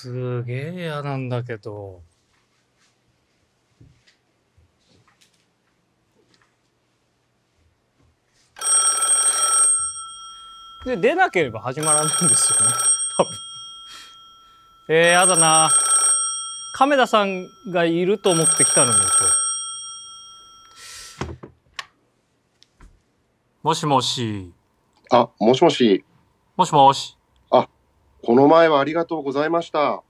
すげえ嫌なんだけど。で、出なければ始まらないんですよね。多分。えー、やだな。亀田さんがいると思ってきたのに、今日。もしもし。あ、もしもし。もしもし。この前はありがとうございました。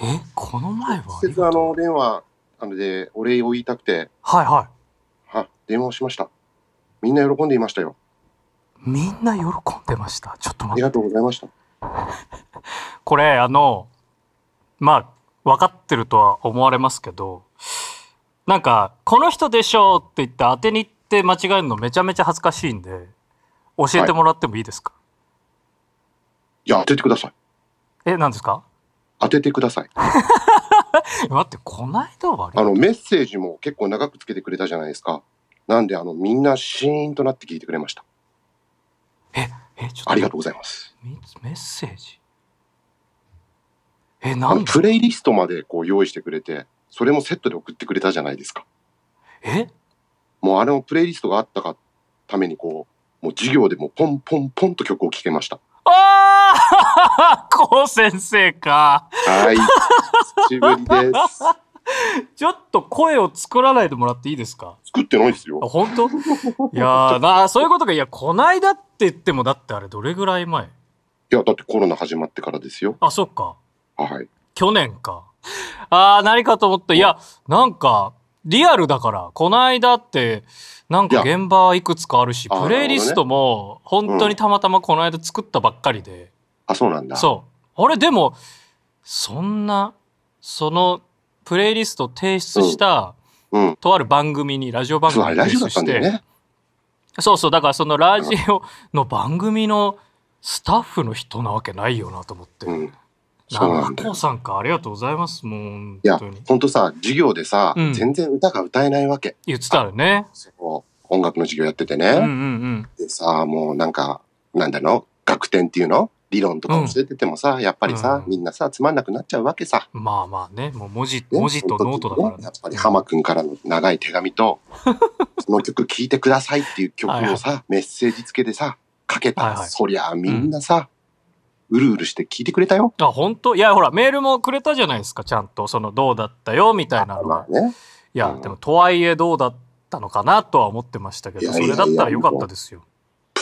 えこの前は直接あの電話あのでお礼を言いたくて。はいはい。は、電話をしました。みんな喜んでいましたよ。みんな喜んでました。ちょっと待って。ありがとうございました。これあのまあ分かってるとは思われますけどなんか「この人でしょ」って言って当てに行って間違えるのめちゃめちゃ恥ずかしいんで教えてもらってもいいですか、はい、いや当ててくださいえ、なんですか当ててください。待って、こないはあの、メッセージも結構長くつけてくれたじゃないですか。なんで、あの、みんなシーンとなって聞いてくれました。え、え、ちょっと。ありがとうございます。メッセージえ、なんプレイリストまでこう用意してくれて、それもセットで送ってくれたじゃないですか。えもうあれもプレイリストがあったか。ためにこう、もう授業でもポンポンポンと曲を聴けました。ああ こう先生か。はい。久しぶりです。ちょっと声を作らないでもらっていいですか作ってないですよ。あ本当いやなそういうことか。いや、こないだって言っても、だってあれどれぐらい前いや、だってコロナ始まってからですよ。あ、そっか。はい。去年か。ああ、何かと思った。いや、なんか、リアルだから、こないだって、なんか現場いくつかあるし、プレイリストも、本当にたまたまこの間作ったばっかりで。あ、そうなんだ。そう。あれ、でも、そんな、その、プレイリスト提出した、うん、うん、とある番組に、ラジオ番組に提出して、ね、そうそう、だからそのラジオの番組のスタッフの人なわけないよなと思って。うんそうなんだ。さんか、ありがとうございます。もう、いや、本当さ、授業でさ、全然歌が歌えないわけ。言ってたよね。そう。音楽の授業やっててね。でさ、もうなんか、なんだろう楽天っていうの理論とか教えててもさ、やっぱりさ、みんなさ、つまんなくなっちゃうわけさ。まあまあね、もう文字、文字とノートだから、ね。やっぱり浜くんからの長い手紙と、その曲聴いてくださいっていう曲をさ、はい、メッセージ付けでさ、かけたら、はいはい、そりゃみんなさ、うるうるして聞いてくれたよ。あ、本当いや、ほら、メールもくれたじゃないですか、ちゃんと。その、どうだったよ、みたいなの。まあね。いや、うん、でも、とはいえ、どうだったのかなとは思ってましたけど、いやいやいやそれだったらよかったですよ。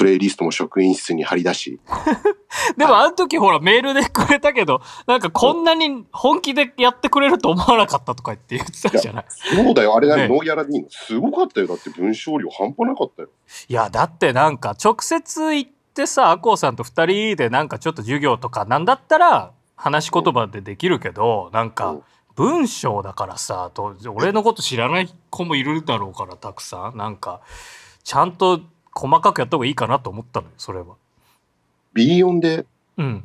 プレイリストも職員室に貼り出し。でもあの時ほらメールでくれたけど、なんかこんなに本気でやってくれると思わなかったとか言って言ってたじゃないそうだよ、あれね、ノーヤラデーすごかったよ。だって文章量半端なかったよ。いや、だってなんか直接行ってさ、アコウさんと二人でなんかちょっと授業とかなんだったら話し言葉でできるけど、なんか、文章だからさと俺のこと知らない子もいるだろうからたくさんなんかちゃんと細かくやった方がいいかなと思ったのよそれは B4 で7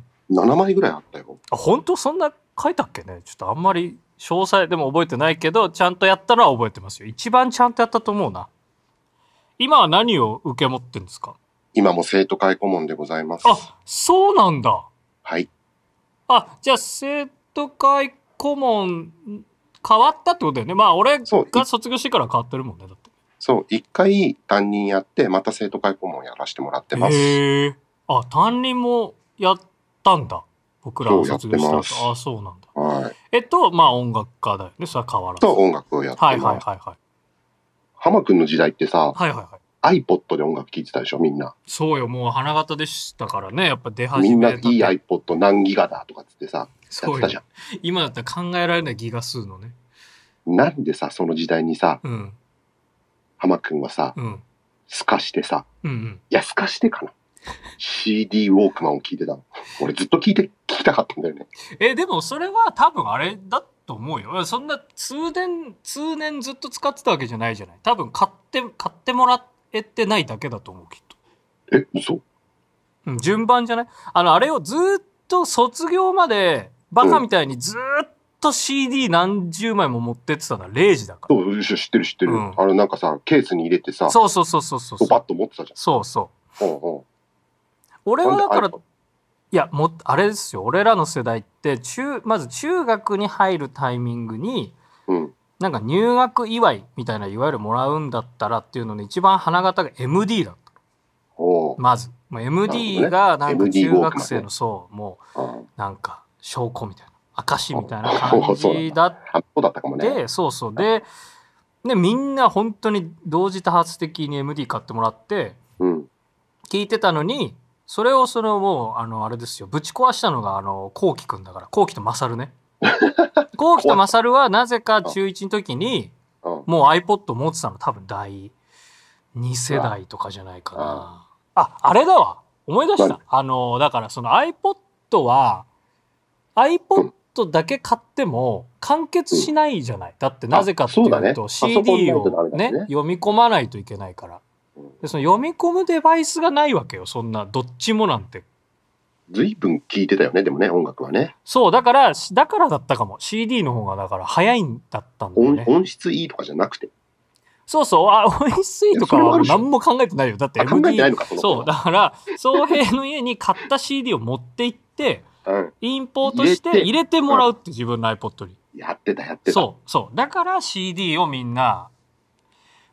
枚ぐらいあったよ、うん、あ本当そんな書いたっけねちょっとあんまり詳細でも覚えてないけどちゃんとやったのは覚えてますよ一番ちゃんとやったと思うな今は何を受け持ってるんですか今も生徒会顧問でございますあそうなんだはいあじゃあ生徒会顧問変わったってことだよねまあ俺が卒業してから変わってるもんねだってそう、一回担任やって、また生徒会顧問やらせてもらってます。へあ、担任もやったんだ。僕ら卒業したあ、そうなんだ。はい。えっと、まあ音楽家だよね。それは変わらず。と音楽をやってはいはいはいはい。浜くんの時代ってさ、はいはいはい。iPod で音楽聴いてたでしょみんなそうよもう花形でしたからねやっぱ出始めみんないい iPod 何ギガだとかっってさやってたじゃん今だったら考えられないギガ数のねなんでさその時代にさ、うん、浜くんはさ、うん、すかしてさ、うんうん、いや、すかしてかな。CD ウォークマンを聞いてたの。俺ずっと聞いて、聞きたかったんだよね。え、でもそれは多分あれだと思うよ。そんな通年、通年ずっと使ってたわけじゃないじゃない。多分買って、買ってもらえてないだけだと思う、きっと。え、嘘うん、順番じゃないあの、あれをずっと卒業まで、バカみたいにずっと CD 何十枚も持ってってたのは0時だから。そう、知ってる知ってる。うん、あの、なんかさ、ケースに入れてさ、そうそうそうそうそう。バッと持ってたじゃん。そうそう。うう俺はだから、いや、も、あれですよ。俺らの世代って、中、まず中学に入るタイミングに、うん、なんか入学祝いみたいな、いわゆるもらうんだったらっていうので、一番花形が MD だったまず。まあ、MD がなんか中学生の、そう、もう、なんか証拠みたいな。証みたいな感じだったかもね。で、そうそう。で、でみんな本当に同時多発的に MD 買ってもらって、聞いてたのに、それをそのもう、あの、あれですよ、ぶち壊したのが、あの、こうきくんだから、こうきとまさるね。こうきとまさるはなぜか中1の時に、もう iPod 持ってたの多分第2世代とかじゃないかな。あ、あれだわ思い出した。あの、だからその iPod は、iPod トだけ買っても完結しないじゃない。だってなぜかっていうと CD をね、読み込まないといけないから。でその読み込むデバイスがないわけよ。そんなどっちもなんて。随分聴いてたよね、でもね、音楽はね。そう、だから、だからだったかも。CD の方がだから早いんだったんだよね。音質いいとかじゃなくて。そうそう、あ、音質いいとかは何も考えてないよ。だって MD、そう、だから、宗平の家に買った CD を持って行って、インポートして入れてもらうって、自分の iPod に。やってた、やってた。そう、そう。だから CD をみんな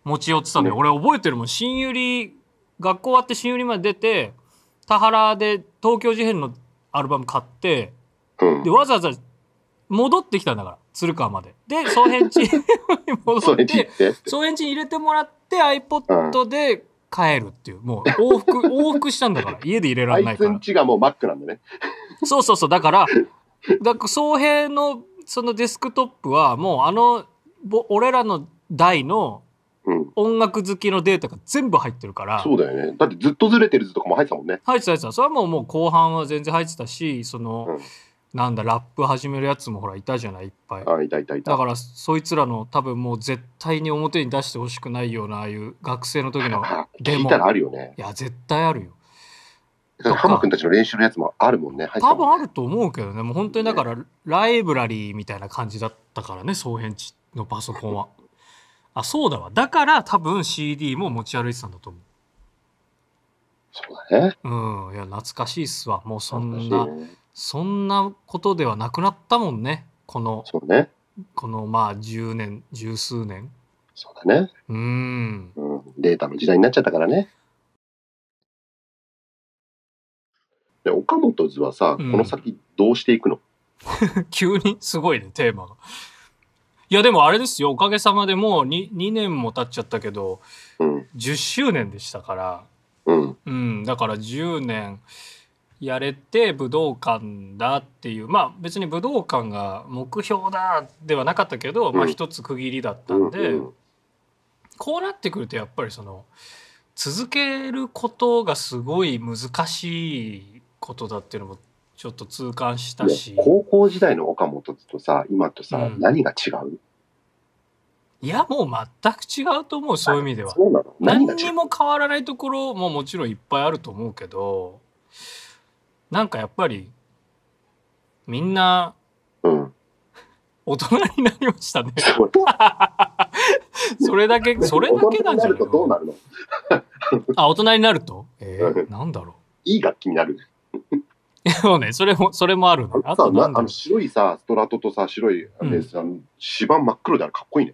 持ち寄ってたんだよ。俺覚えてるもん。新百合、学校終わって新百合まで出て、田原で東京事変のアルバム買って、うん、で、わざわざ戻ってきたんだから、鶴川まで。で、総編地に戻って、総編地に入れてもらって iPod で帰るっていう、もう往復、往復したんだから、家で入れられないから。あちがもうマックなんでね。そうそうそう、だから、だ総平のそのデスクトップは、もうあの、俺らの代の音楽好きのデータが全部入ってるから、そうだよねだってずっとずれてる図とかも入ってたもんね入ってた入ってたそれはもうもう後半は全然入ってたしその、うんなんだラップ始めるやつもほらいたじゃないいっぱいあいたいたいただからそいつらの多分もう絶対に表に出してほしくないようなああいう学生の時のデ モ聞いたらあるよねいや絶対あるよム君たちの練習のやつもあるもんね、多分あると思うけどね、もう本当にだから、ライブラリーみたいな感じだったからね、総編地のパソコンは。あ、そうだわ。だから多分 CD も持ち歩いてたんだと思う。そうだね。うん、いや、懐かしいっすわ。もうそんな、そんなことではなくなったもんね、この、そうね、このまあ10年、十数年。そうだね。うん、データの時代になっちゃったからね。で岡本図はさ、うんこの先どうしていくの 急にすごいね、テーマが。いや、でもあれですよ、おかげさまでもう 2, 2年も経っちゃったけど、うん10周年でしたから、うんうん、だから10年やれて武道館だっていう、まあ別に武道館が目標だではなかったけど、まあ一つ区切りだったうんで、うんこうなってくるとやっぱりその続けることがすごい難しいことだっていうのもちょっと痛感したし高校時代の岡本とさ今とさ、うん、何が違ういやもう全く違うと思うそういう意味では何にも変わらないところももちろんいっぱいあると思うけどなんかやっぱりみんな、うん、大人になりましたね それだけ、それだけなんじゃない大人になるとどうなるのあ、大人になるとえー、なんだろう。いい楽器になる。そうね、それも、それもあるね。あとなあの白いさ、ストラトとさ、白い、あうん、芝真っ黒であれかっこいいね。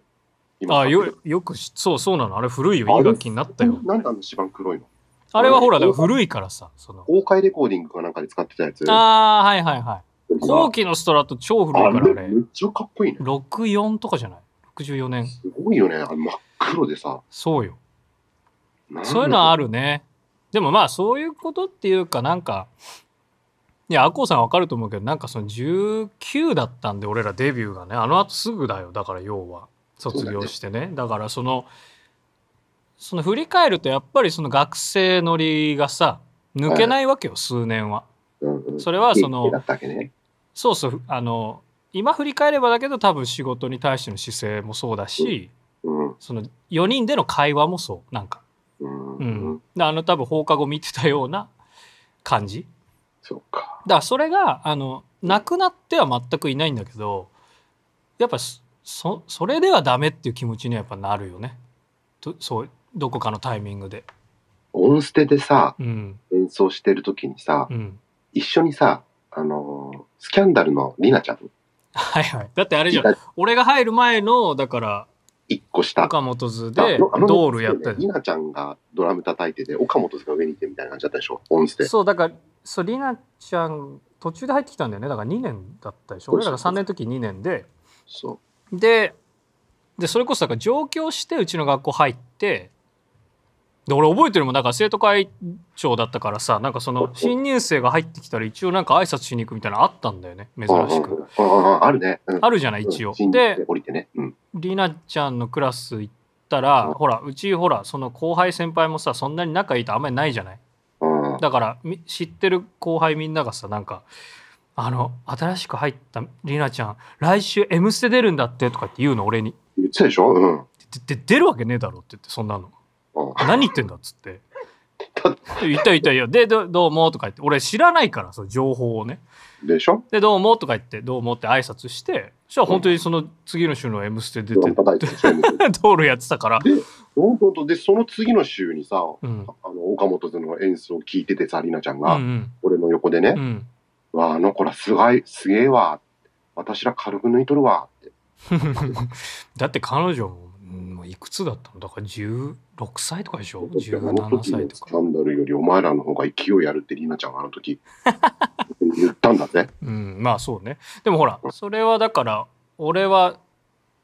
あよ、よくそう、そうなの。あれ古いよ。いい楽器になったよ。なんであの芝黒いのあれはほら、古いからさ、その。公開レコーディングかなんかで使ってたやつ。ああ、はいはいはい。後期のストラト超古いからあめっちゃかっこいいね。64とかじゃない ?64 年。すごいよね。あれ真っ黒でさ。そうよ。そういうのはあるね。でもまあそういうことっていうかなんかいや、アコさんわかると思うけど、なんかその19だったんで、俺らデビューがね、あの後すぐだよ、だから要は、卒業してね。だからその、その振り返るとやっぱりその学生乗りがさ、抜けないわけよ、数年は。それはその、そうそう、あの、今振り返ればだけど多分仕事に対しての姿勢もそうだし、その4人での会話もそう、なんか。うん、あの多分放課後見てたような感じそうかだかそれがあのなくなっては全くいないんだけどやっぱそそれではダメっていう気持ちにはやっぱなるよねとそうどこかのタイミングで音捨てでさ、うん、演奏してる時にさ、うん、一緒にさあのスキャンダルのりなちゃんはいはいだってあれじゃん俺が入る前のだから一個下。岡本図で、ドールやったり。りなちゃんがドラム叩いてて、岡本図が上にいてみたいな感じだったでしょ、音声。そう、だから、そう、りなちゃん、途中で入ってきたんだよね。だから2年だったでしょ。俺らが3年の時2年で。そう。で、でそれこそだから上京してうちの学校入ってで俺覚えてるもんなんか生徒会長だったからさなんかその新入生が入ってきたら一応なんか挨拶しに行くみたいなのあったんだよね珍しくあるね、うん、あるじゃない一応、うん、で降りてね、うん、りなちゃんのクラス行ったら、ほらうちほらその後輩先輩もさそんなに仲いいとあんまりないじゃない、だから知ってる後輩みんながさなんかあの新しく入ったりなちゃん来週「M ステ」出るんだってとかって言うの俺に言ってたでしょ、うん、で出るわけねえだろって言ってそんなの何言ってんだっつって。ったったいでどどうもとか言って俺知らないからその情報をねでしょでどうもとか言ってどうもって挨拶してそしたら本当にその次の週の「M ステ」出てて、うん、道 路やってたからで本当でその次の週にさ、うん、あの岡本の演奏を聞いててさりなちゃんが、うんうん、俺の横でね「わあの子らすごいすげえわ私ら軽く抜いとるわ」って だって彼女ももういくつだったのだから16歳とかでしょ17歳とか。キャンダルよりお前らの方が勢いあるってりなちゃんあの時言ったんだね。うんまあそうね。でもほら、それはだから俺は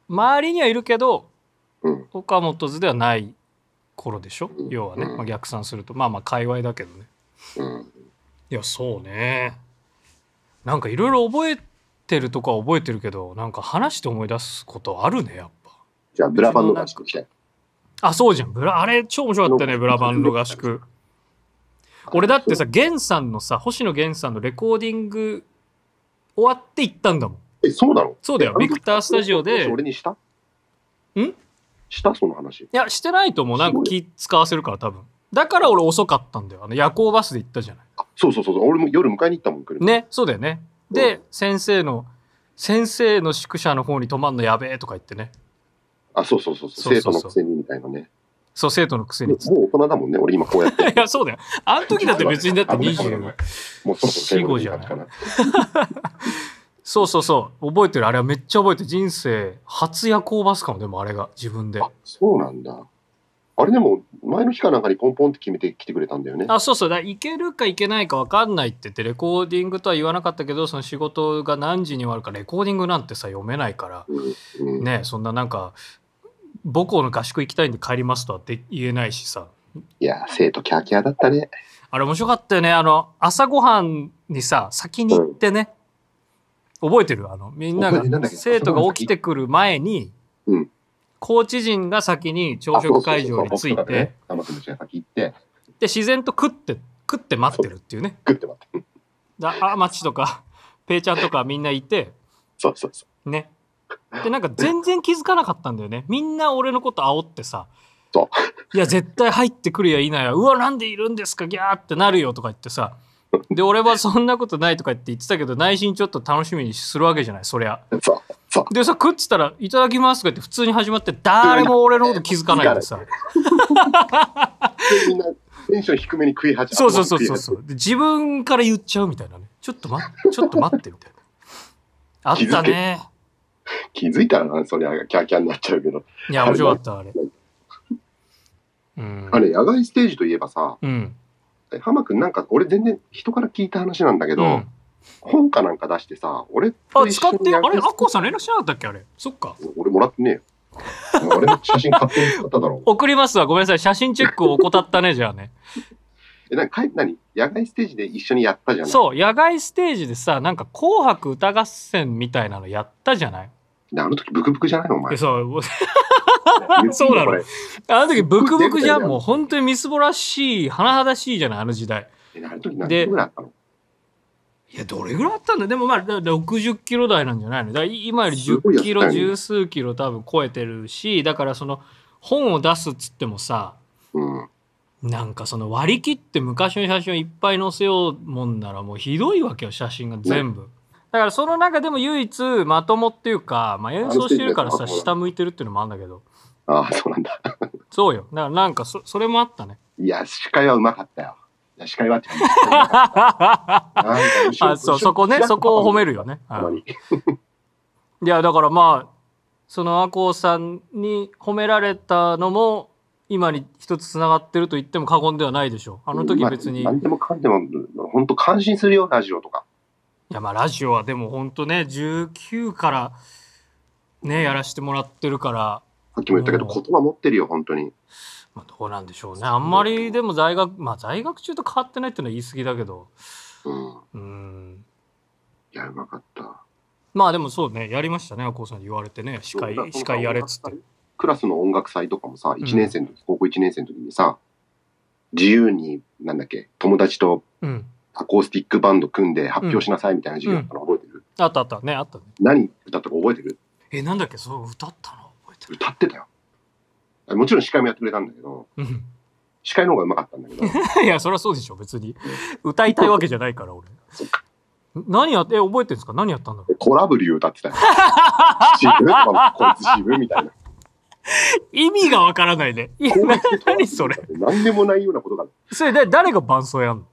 周りにはいるけど、うん、岡本図ではない頃でしょ、うん、要はね、まあ、逆算するとまあまあ界隈だけどね。いやそうね。なんかいろいろ覚えてるとか覚えてるけどなんか話して思い出すことあるねやっぱ。じゃあ、ブラバンの合宿来たい。あ、そうじゃん。ブラ、あれ、超面白かったね、ブラバンの合宿。俺だってさ、源さんのさ、星野源さんのレコーディング終わって行ったんだもん。え、そうなのそうだよ。ビクタースタジオで。俺にしたんしたその話。いや、してないと思う。なんか気使わせるから、多分。だから俺遅かったんだよ。あの夜行バスで行ったじゃない。そうそうそう。俺も夜迎えに行ったもん、車。ね、そうだよね。で、先生の、先生の宿舎の方に泊まんのやべえとか言ってね。あ、そうそうそうそう、生徒のくせにみたいなね。そう、生徒のくせに。もう大人だもんね、俺今こうやって。いや、そうだよ。あの時だって別にだって24、もうそろそろじゃない。そうそうそう、覚えてる。あれはめっちゃ覚えてる。人生初夜行バスかも、でもあれが、自分で。あ、そうなんだ。あれでも、前の日かなんかにポンポンって決めてきてくれたんだよね。あ、そうそう。だいけるかいけないか分かんないって言って、レコーディングとは言わなかったけど、その仕事が何時に終わるか、レコーディングなんてさ、読めないから、うんうん、ね、そんななんか、母校の合宿行きたいんで帰りますとはって言えないしさ。いや、生徒キャーキャーだったね。あれ面白かったよね。あの、朝ごはんにさ、先に行ってね、うん、覚えてるあの、みんなが、生徒が起きてくる前に、コーチ陣が先に朝食会場に着いて、で、自然と食って、食って待ってるっていうね。食って待ってる。あ、町とか、ペイちゃんとかみんないて、そうそうそう。ね。でなんか全然気づかなかったんだよねみんな俺のこと煽ってさいや絶対入ってくるやいないやうわなんでいるんですかギャーってなるよとか言ってさで俺はそんなことないとか言って言ってたけど内心ちょっと楽しみにするわけじゃないそりゃでさ食ってたら「いただきます」とか言って普通に始まって誰も俺のこと気づかないでさみんなテンション低めに食い始めそうそうそうそうで自分から言っちゃうみたいなねちょっと、ま、ちょっと待ってみたいなあったね 気づいたらな、そりゃ、キャーキャーになっちゃうけど。いや、面白かった、あれ。あれ、野外ステージといえばさ、うん、浜君なんか、俺全然人から聞いた話なんだけど、うん、本かなんか出してさ、俺あ、使って、あれ、アッコさん連絡しなかったっけあれ。そっか。俺もらってねえよ。俺 の写真ってに使っただろう。送りますわ。ごめんなさい。写真チェックを怠ったね、じゃあね。え、なんか、何野外ステージで一緒にやったじゃないそう、野外ステージでさ、なんか紅白歌合戦みたいなのやったじゃないであの時ブクブクじゃないのお前。そう。そうなの。あの時ブクブクじゃん。もう本当にみすぼらしい、甚だしいじゃない、あの時代。で、あの時何キロぐらいあったのいや、どれぐらいあったんだでもまあ、60キロ台なんじゃないのだ今より10キロ、十、数キロ多分超えてるし、だからその、本を出すっつってもさ、うん、なんかその割り切って昔の写真をいっぱい載せようもんならもうひどいわけよ、写真が全部。ねだからその中でも唯一まともっていうか、まあ、演奏してるからさ下向いてるっていうのもあるんだけどああそうなんだそうよだからなんかそそれもあったねいや司会はうまかったよ司会は あそうそこねそこを褒めるよね、あい、いやだからまあそのアコーさんに褒められたのも今に一つつながってると言っても過言ではないでしょうあの時別に、まあ、何でもかんでも本当感心するよラジオとかいやまあラジオはでも本当ね19からねやらしてもらってるからさっきも言ったけど、言葉持ってるよ本当にまあどうなんでしょうねあんまりでも在学まあ在学中と変わってないっていうのは言い過ぎだけどうん、うん、いやうまかったまあでもそうねやりましたねお子さんに言われてね司会司会やれっつってクラスの音楽祭とかもさ1年生の時、うん、高校1年生の時にさ自由になんだっけ友達と、うんアコースティックバンド組んで発表しなさいみたいな授業やったの覚えてる、あったあったね、あったね。何歌ったか覚えてるえ、なんだっけ、そう歌ったの覚えてる。歌ってたよ。もちろん司会もやってくれたんだけど、司会の方がうまかったんだけど。いや、そりゃそうでしょ、別に。歌いたいわけじゃないから、俺。そっか何やって、え覚えてるんですか何やったんだろう。コラブル歌ってたよ。渋とこいつ渋みたいな。意味がわからないね。何それ。何でもないようなことが。それで、誰が伴奏やんの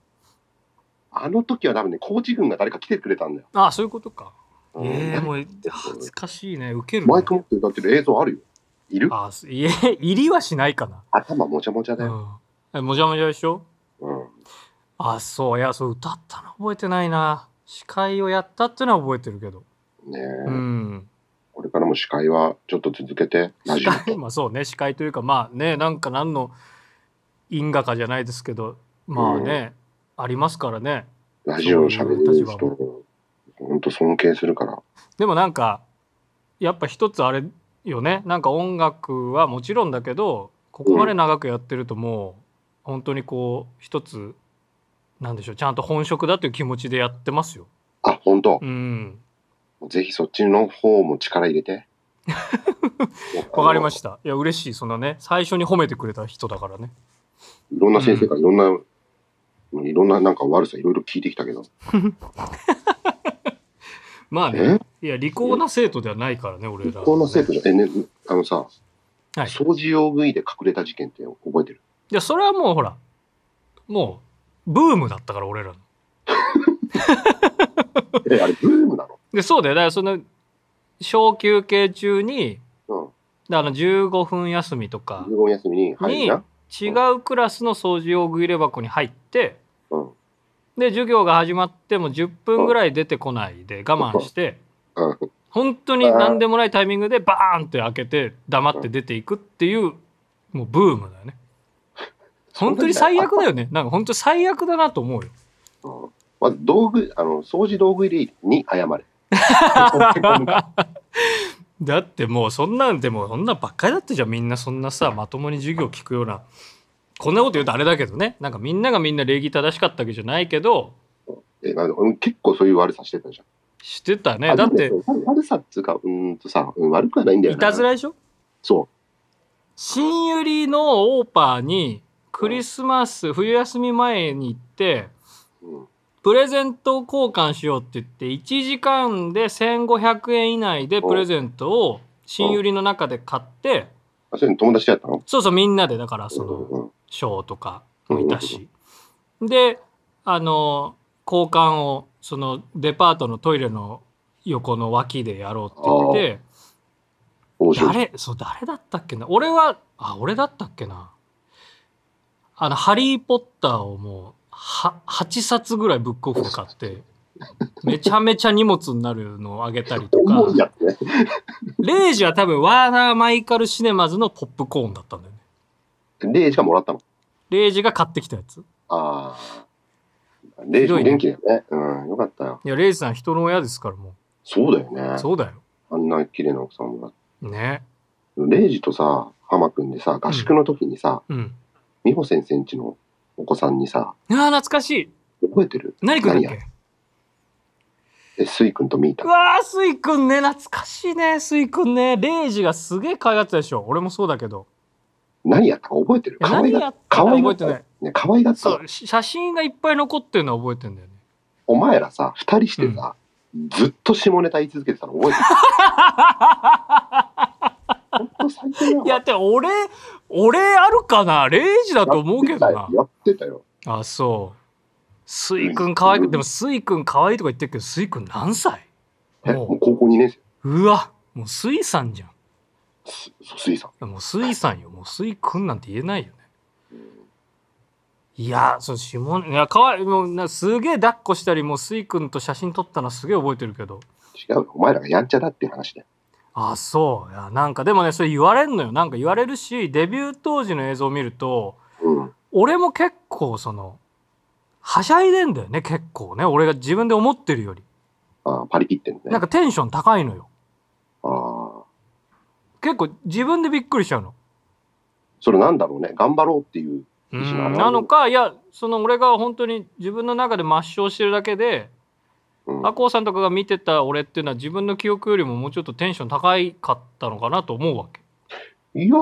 あの時は多分ね、高知軍が誰か来てくれたんだよ。ああ、そういうことか。うん、ええー、もう恥ずかしいね、受ける、ね、マイク持って歌ってる映像あるよ。いるあいえ、入りはしないかな。頭もちゃもちゃだよ。うん、もちゃもちゃでしょうん。あ、そう、いや、そう、歌ったの覚えてないな。司会をやったってのは覚えてるけど。ねえ。うん。これからも司会はちょっと続けて、司会まあそうね、司会というか、まあね、なんか何の因果かじゃないですけど、まあね、うんありますからね。ラジオを喋る人、本当尊敬するから。でもなんか、やっぱ一つあれよね、なんか音楽はもちろんだけど、ここまで長くやってるともう、本当にこう、一つ、なんでしょう、ちゃんと本職だという気持ちでやってますよ。あ、本当うん。ぜひそっちの方も力入れて。わかりました。いや、嬉しい。そのね、最初に褒めてくれた人だからね。いろんな先生がいろんないろんななんか悪さいろいろ聞いてきたけど。まあね。いや、利口な生徒ではないからね、俺ら、ね。利口な生徒じゃ、え、ね、あのさ、はい、掃除用具いで隠れた事件って覚えてるいや、それはもうほら、もう、ブームだったから、俺らの。え、あれ、ブームなのでそうだよ。だから、その、小休憩中に、うん、あの15分休みとかに違うクラスの掃除用具入れ箱に入って、うん、で授業が始まっても10分ぐらい出てこないで我慢して、うん、本当に何でもないタイミングでバーンって開けて黙って出ていくっていうもうブームだよね本当に最悪だよねなんか本当最悪だなと思うよ、うん、まあ、道具あの掃除道具入れに謝れ だってもうそんなんでもそんなばっかりだったじゃあみんなそんなさまともに授業聞くようなこんなこと言うとあれだけどねなんかみんながみんな礼儀正しかったわけじゃないけどえ結構そういう悪さしてたじゃんしてたねだって悪さっつうかうんとさ、悪くはないんだよいたずらでしょそう新百合のオーパーにクリスマス冬休み前に行って、プレゼント交換しようって言って1時間で1500円以内でプレゼントを新百合の中で買って、あそれ友達やったのそうそうみんなでだからその、将とかもいたし、であの交換をそのデパートのトイレの横の脇でやろうって言って誰そう誰だったっけな俺はあ俺だったっけなあの「ハリー・ポッター」をもうは8冊ぐらいブックオフで買って。めちゃめちゃ荷物になるのをあげたりとか、レイジは多分ワーナー・マイカル・シネマズのポップコーンだったんだよ。レイジがもらったのレイジが買ってきたやつああ。レイジも元気だよね。うん、よかったよ。いや、レイジさん人の親ですからもう。そうだよね。そうだよ。あんな綺麗な奥さんもらって。ね。レイジとさ、ハマくんでさ、合宿の時にさ、うん。美穂先生んちのお子さんにさ、ああ、懐かしい。覚えてる何くんだっけえ、スイくんとミーうわー、スイくんね、懐かしいね、スイくんね。レイジがすげえ可愛がってたでしょ。俺もそうだけど。何やったか覚えてる可愛がが覚えてない。可愛がったそ写真がいっぱい残ってるのは覚えてんだよね。お前らさ、二人してさ、ずっと下ネタ言い続けてたの覚えてる本当 最低いや、って俺、俺あるかな ?0 時だと思うけどな。やってたよ。あ、そう。スイ君可愛く、でもスイ君可愛いとか言ってるけど、スイ君何歳え、ももうう高校2年生。うわ、もうスイさんじゃん。水さんもう水さんよもう水くんなんて言えないよね、うん、いやその指紋いやかわいもうなすげえ抱っこしたりもう水くんと写真撮ったのすげえ覚えてるけど違うお前らがやんちゃだっていう話だよあそういやなんかでもねそれ言われんのよなんか言われるしデビュー当時の映像を見ると、うん、俺も結構そのはしゃいでんだよね結構ね俺が自分で思ってるよりああパリピってんねなんかテンション高いのよ結構自分でびっくりしちゃうの。それなんだろうね頑張ろうっていうなのかいやその俺が本当に自分の中で抹消してるだけで、うん、赤穂さんとかが見てた俺っていうのは自分の記憶よりももうちょっとテンション高いかったのかなと思うわけ。いや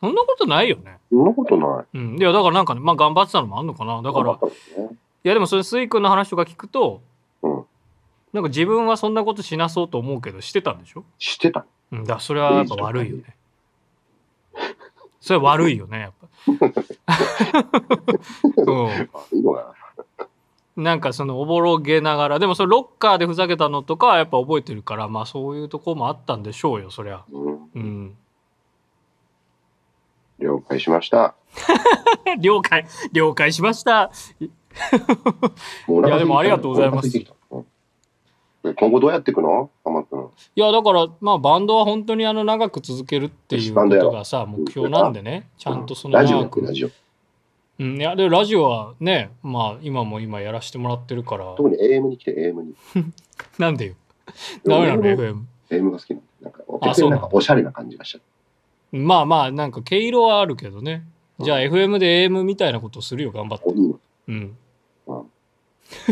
そんなことないよね。そんなことない。うん、いやだからなんかねまあ頑張ってたのもあんのかなだから、ね、いやでもそれスイ君の話とか聞くと、なんか自分はそんなことしなそうと思うけどしてたんでしょしてたうん、だそれはやっぱ悪いよね。それは悪いよね、やっぱ。うん、なんかそのおぼろげながらでもそれロッカーでふざけたのとかはやっぱ覚えてるからまあそういうとこもあったんでしょうよそりゃ、うん、了解しました 了解了解しましたいやでもありがとうございます今後どうやっていくの浜君。いや、だから、まあ、バンドは本当にあの、長く続けるっていうことがさ、目標なんでね、ちゃんとその長く。ラジオ、ラジオ。うん、いや、で、ラジオはね、まあ、今も今やらせてもらってるから。特に AM に来て、AM に。なんでよ。ダメなの、FM。AM が好きなんなんか、そうなんかおしゃれな感じがしちゃう。まあまあ、なんか毛色はあるけどね。じゃあ、FM で AM みたいなことするよ、頑張って。うん。うん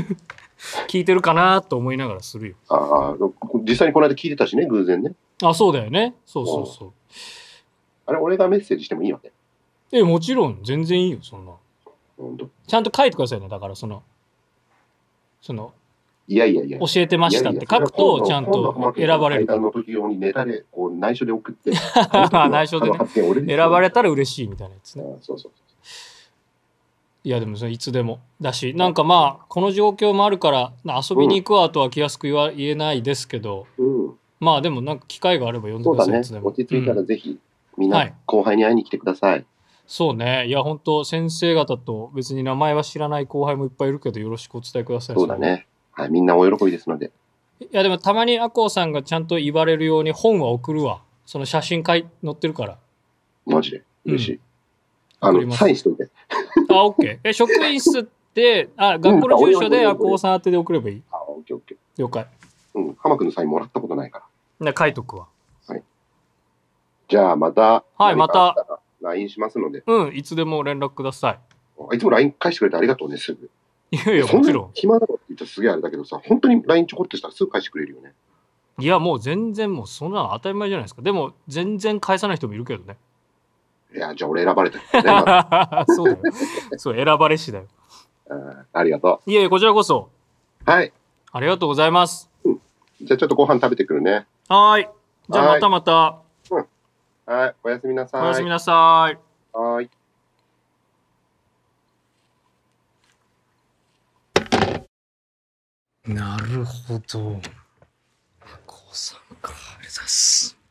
聞いてるかなと思いながらするよ。ああ、実際にこの間聞いてたしね、偶然ね。あ、そうだよね。そうそうそう。あれ、俺がメッセージしてもいいよね。え、もちろん、全然いいよ、そんな。ちゃんと書いてくださいね、だから、その、その、いやいやいや。教えてましたって書くと、ちゃんと選ばれる。の時にこう、内緒で送って。内緒でね。選ばれたら嬉しいみたいなやつね。そうそうそう。いやでもそいつでもだしなんかまあこの状況もあるから遊びに行くわとは気安く言わ、言えないですけど、うん、まあでもなんか機会があれば呼んでください、ね、いつでも落ち着いたらぜひ、みんな後輩に会いに来てください、はい、そうねいや本当先生方と別に名前は知らない後輩もいっぱいいるけどよろしくお伝えくださいそうだねはいみんなお喜びですのでいやでもたまに赤穂さんがちゃんと言われるように本は送るわその写真かい載ってるからマジで嬉しい、うんあの、サインしといて。あ、OK。え、職員室って、あ、学校の住所で、あ、さん宛てで送ればいいあ、OK、OK。了解。うん、浜君のサインもらったことないから。ね、書いとくわ。はい。じゃあ、また。はい、また。LINE しますので。うん、いつでも連絡ください。いつも LINE 返してくれてありがとうね、すぐ。いやいや、もちろん。暇だろって言ったらすげえあれだけどさ、本当に LINE ちょこっとしたらすぐ返してくれるよね。いや、もう全然もうそんなの当たり前じゃないですか。でも、全然返さない人もいるけどね。いや、じゃあ俺選ばれた、ね、そうだよ。そう、選ばれしだよ。ありがとう。いえいえ、こちらこそ。はい。ありがとうございます。うん、じゃあちょっとご飯食べてくるね。はい。じゃあまたまた。うん、はい。おやすみなさい。おやすみなさい。はい。なるほど。こうさんか。ありがとうございます。